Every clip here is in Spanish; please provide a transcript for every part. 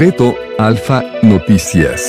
Beto, Alfa Noticias.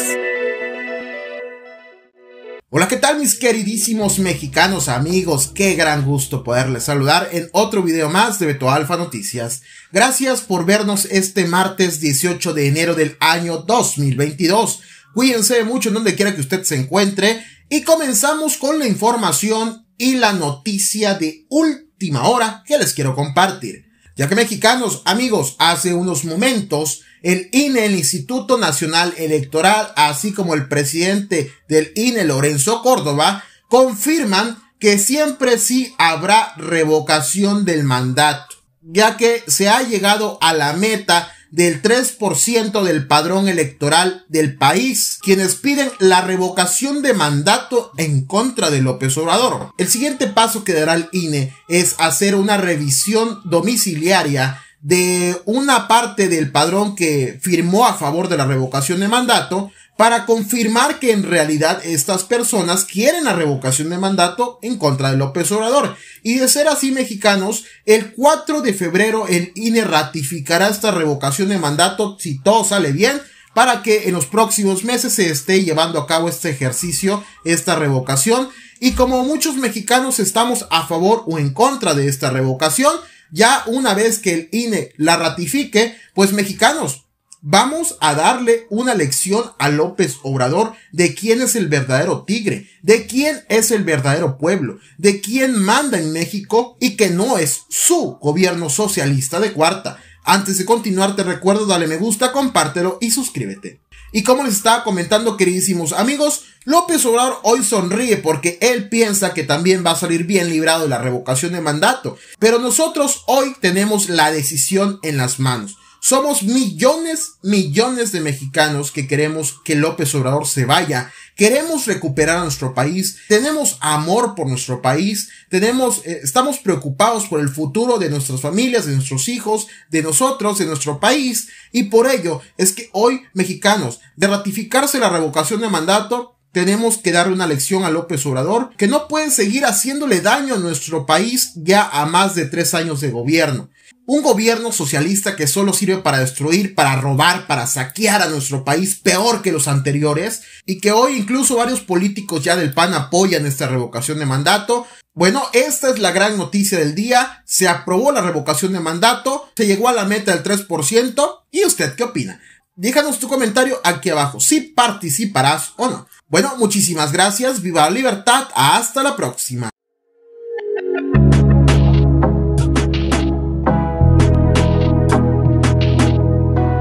Hola, ¿qué tal mis queridísimos mexicanos amigos? Qué gran gusto poderles saludar en otro video más de Beto Alfa Noticias. Gracias por vernos este martes 18 de enero del año 2022. Cuídense mucho en donde quiera que usted se encuentre y comenzamos con la información y la noticia de última hora que les quiero compartir. Ya que mexicanos, amigos, hace unos momentos el INE, el Instituto Nacional Electoral, así como el presidente del INE, Lorenzo Córdoba, confirman que siempre sí habrá revocación del mandato, ya que se ha llegado a la meta del 3% del padrón electoral del país, quienes piden la revocación de mandato en contra de López Obrador. El siguiente paso que dará el INE es hacer una revisión domiciliaria de una parte del padrón que firmó a favor de la revocación de mandato para confirmar que en realidad estas personas quieren la revocación de mandato en contra de López Obrador. Y de ser así mexicanos, el 4 de febrero el INE ratificará esta revocación de mandato si todo sale bien para que en los próximos meses se esté llevando a cabo este ejercicio, esta revocación. Y como muchos mexicanos estamos a favor o en contra de esta revocación, ya una vez que el INE la ratifique, pues mexicanos, vamos a darle una lección a López Obrador de quién es el verdadero tigre, de quién es el verdadero pueblo, de quién manda en México y que no es su gobierno socialista de cuarta. Antes de continuar te recuerdo dale me gusta, compártelo y suscríbete. Y como les estaba comentando, queridísimos amigos, López Obrador hoy sonríe porque él piensa que también va a salir bien librado de la revocación de mandato. Pero nosotros hoy tenemos la decisión en las manos. Somos millones, millones de mexicanos que queremos que López Obrador se vaya, queremos recuperar a nuestro país, tenemos amor por nuestro país, tenemos, eh, estamos preocupados por el futuro de nuestras familias, de nuestros hijos, de nosotros, de nuestro país, y por ello es que hoy, mexicanos, de ratificarse la revocación de mandato, tenemos que darle una lección a López Obrador, que no pueden seguir haciéndole daño a nuestro país ya a más de tres años de gobierno. Un gobierno socialista que solo sirve para destruir, para robar, para saquear a nuestro país peor que los anteriores y que hoy incluso varios políticos ya del PAN apoyan esta revocación de mandato. Bueno, esta es la gran noticia del día. Se aprobó la revocación de mandato, se llegó a la meta del 3%. ¿Y usted qué opina? Déjanos tu comentario aquí abajo si participarás o no. Bueno, muchísimas gracias, viva la libertad, hasta la próxima.